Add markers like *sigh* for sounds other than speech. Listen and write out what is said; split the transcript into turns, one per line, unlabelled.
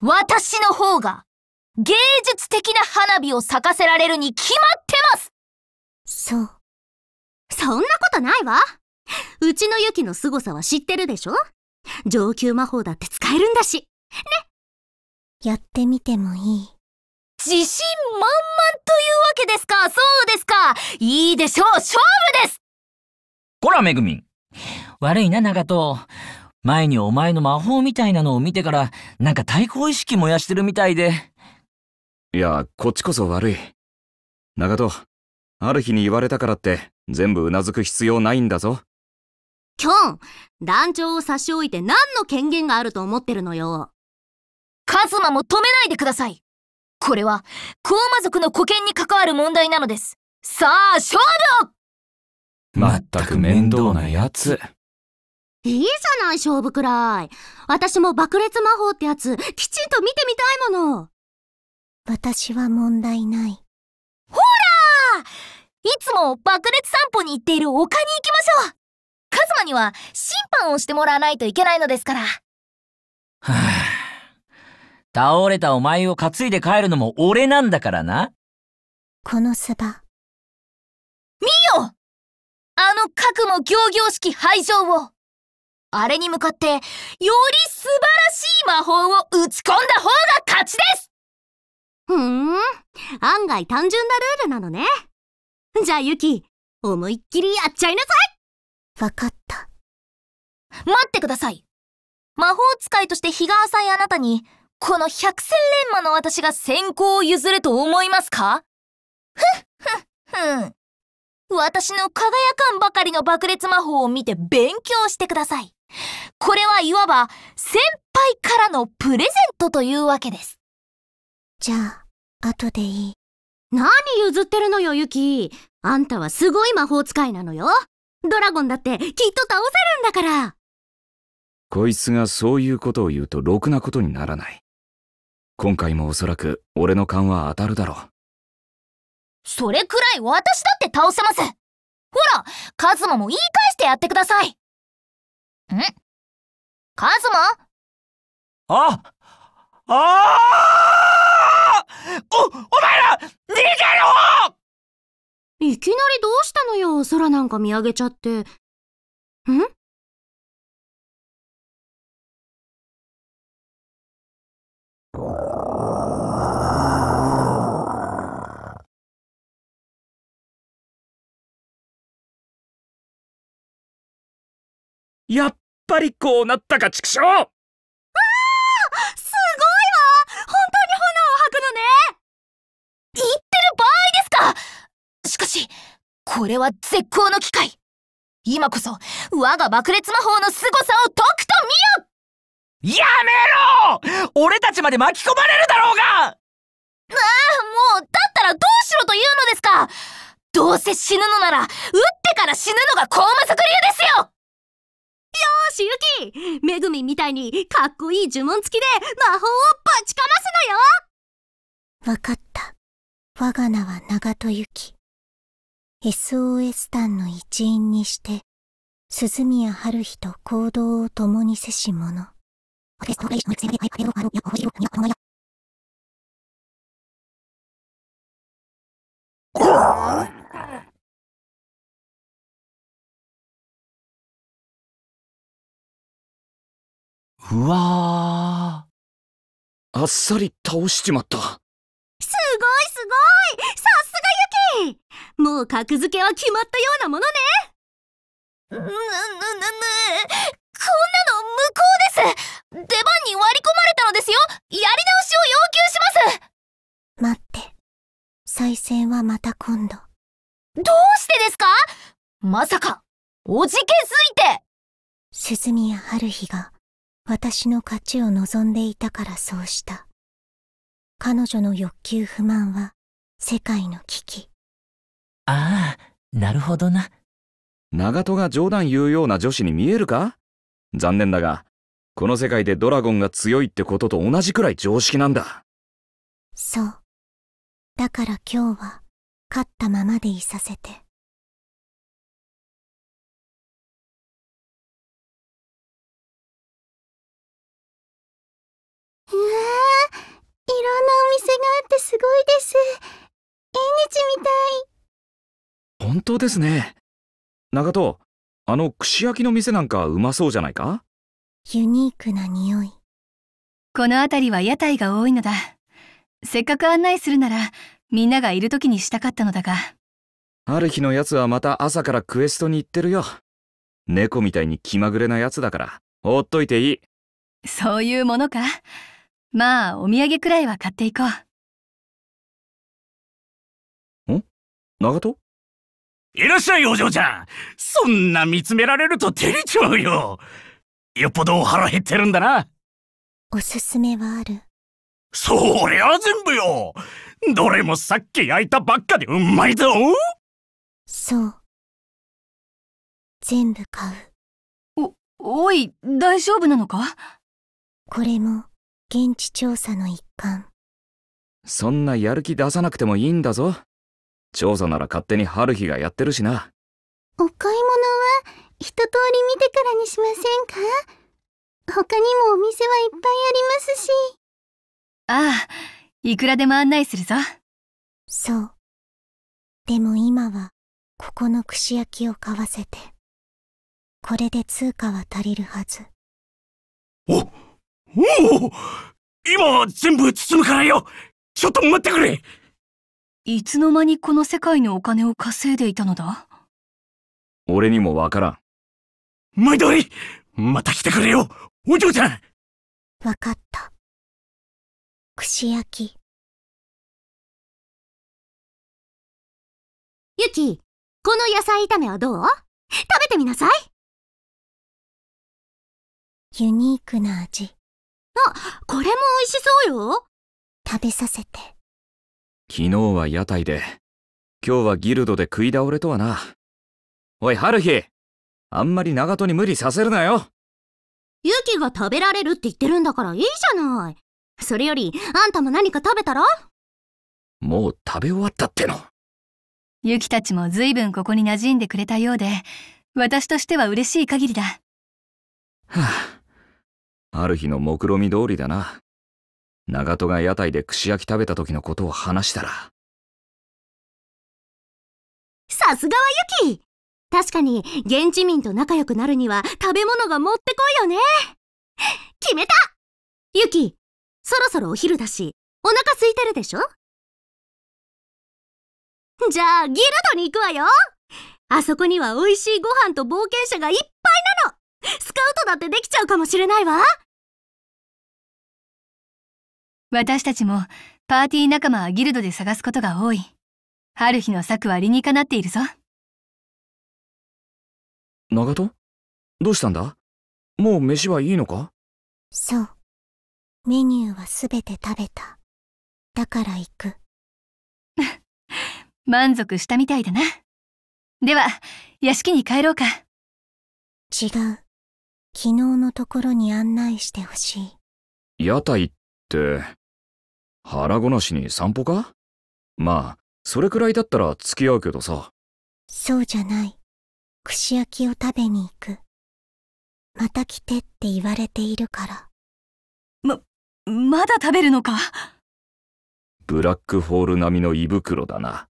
私の方が芸術的な花火を咲かせられるに決まってますそうそんなことないわうちのユキの凄さは知ってるでしょ上級魔法だって使えるんだしねやってみてもいい自信満々というわけですかそうですかいいでしょう勝負です
こらめぐみん悪いな長藤前にお前の魔法みたいなのを見てから、なんか対抗意識燃やしてるみたいで。いや、こっちこそ悪い。長戸、ある日に言われたからって全部うなずく必要ないんだぞ。
キョン、団長を差し置いて何の権限があると思ってるのよ。カズマも止めないでくださいこれは、コウマ族の古権に関わる問題なのです。さあ、勝負
をまったく面倒なやつ。
いいじゃない、勝負くらい。私も爆裂魔法ってやつ、きちんと見てみたいもの。私は問題ない。ほらいつも爆裂散歩に行っている丘に行きましょうカズマには審判をしてもらわないといけないのですから。はぁ、あ、
倒れたお前を担いで帰るのも俺なんだからな。
このスバ。見よあの核も
行々式廃場をあれに向かって、より素晴らしい魔法を打ち込んだ方が勝ちですふーん、案外単純なルールなのね。じゃあユキ、思いっきりやっちゃいなさいわかった。待ってください。魔法使いとして日が浅いあなたに、この百戦錬磨の私が先行を譲ると思いますかふっふっふん。私の輝かんばかりの爆裂魔法を見て勉強してください。これはいわば先輩からのプレゼントというわけです。じゃあ、後でいい。何譲ってるのよ、ユキ。あんたはすごい魔法使いなのよ。ドラゴンだってきっと倒せるんだから。
こいつがそういうことを言うとろくなことにならない。今回もおそらく俺の勘は当たるだろう。
それくらい私だって倒せますほら、カズマも言い返
してやってくださいんカズマ
ああお、お前ら逃げろいきなりどうしたのよ空なんか見上げちゃって。ん
やっぱりこうなったか畜生すごいわ本
当に炎を吐くのね言ってる場合ですかしかしこれは絶好の機会今こそ我が爆裂魔法の凄さを解くと見よやめろ俺たちまで巻き込まれるだろうがああもうだったらどうしろというのですかどうせ死ぬのなら撃ってから死ぬのがコーマ流ですしゆきめぐみみたいにかっこいい呪文付きで魔法をぶちかますのよわかった。我が名は長戸ゆき。SOS 団の一員にして、鈴宮春日と行動を共にせし者。
Oh! *laughs* うわーあっさり倒しちまったすご
いすごいさすがユキもう格付けは決まったようなものねぬぬぬぬこんなの無効です出番に割り込まれたのですよやり直しを要求します待って再戦はまた今度どうしてですかまさかおじけづいて鈴宮春日が私の勝ちを望んでいたからそうした。彼女の欲求不満は世界の危機。
ああ、なるほどな。長門が冗談言うような女子に見えるか残念だが、この世界でドラゴンが強いってことと同じくらい常識なんだ。
そう。だから今日は勝ったままでいさせて。うわあ、いろんなお店があってすごいです。縁日みたい。
本当ですね。長門、あの串焼きの店なんかうまそうじゃないか
ユニークな匂い。この辺りは屋台が多いのだ。せっかく案内するなら、みんながいる時にしたかったのだが。
ある日のやつはまた朝からクエストに行ってるよ。猫みたいに気まぐれなやつだから、ほっといてい
い。そういうものか。まあお土産くらいは買っていこ
うん長門いらっしゃいお嬢ちゃんそんな見
つめられると
照れちゃうよ
よっぽど腹減ってるんだなおす
すめはある
そりゃ全部よどれもさっき焼いたばっかでうまいぞ
そう全部買うお、おい、大丈夫なのかこれも現地調査の一環
そんなやる気出さなくてもいいんだぞ調査なら勝手に春日がやってるしな
お買い物は一通り見てからにしませんか他にもお店はいっぱ
いありますしああいくらでも案内するぞそ
うでも今はここの串焼きを買わせて
これで通貨は足りるはず
おっおお今全部包むからよちょっと待ってくれ
いつの間にこの世界のお金を稼いでいたのだ
俺にもわからん。毎度いまた来てくれよお嬢ちゃん
わか
った。串焼き。ゆき、この野菜炒めはどう食べてみなさいユニークな味。あ、これも美味しそうよ食べさせて。
昨日は屋台で、今日はギルドで食い倒れとはな。おい、春日あんまり長門に無理させるなよ
ユキが食べられるって言ってるんだからいいじ
ゃない。それより、あんたも何か食べたら
もう食べ終わったっての。
ユキたちも随分ここに馴染んでくれたようで、私としては嬉しい限りだ。は
あ。ある日の目論見通りだな。長門が屋台で串焼き食べた時のことを話したら。
さすがはユキ確かに現地民と仲良くなるには食べ物が持ってこいよね決めたユキそろそろお昼だしお腹空いてるでしょじゃあギルドに行くわよあそこには美味しいご飯と冒険者がいっぱいなの *laughs* スカウトだってできちゃうかもしれないわ
私たちもパーティー仲間はギルドで探すことが多い。
春日の策は理にかなっているぞ。長門どうしたんだもう飯はいいのかそう。
メニューはすべて食べた。だから行く。*laughs* 満足したみたいだな。では、屋敷に帰ろうか。違う。昨日のところに案内してほし
い。屋台って、腹ごなしに散歩かまあ、それくらいだったら付き合うけどさ。
そうじゃない。串焼きを食べに行く。また来てって言われているから。ま、まだ食べるのか
ブラックホール並みの胃袋だ
な。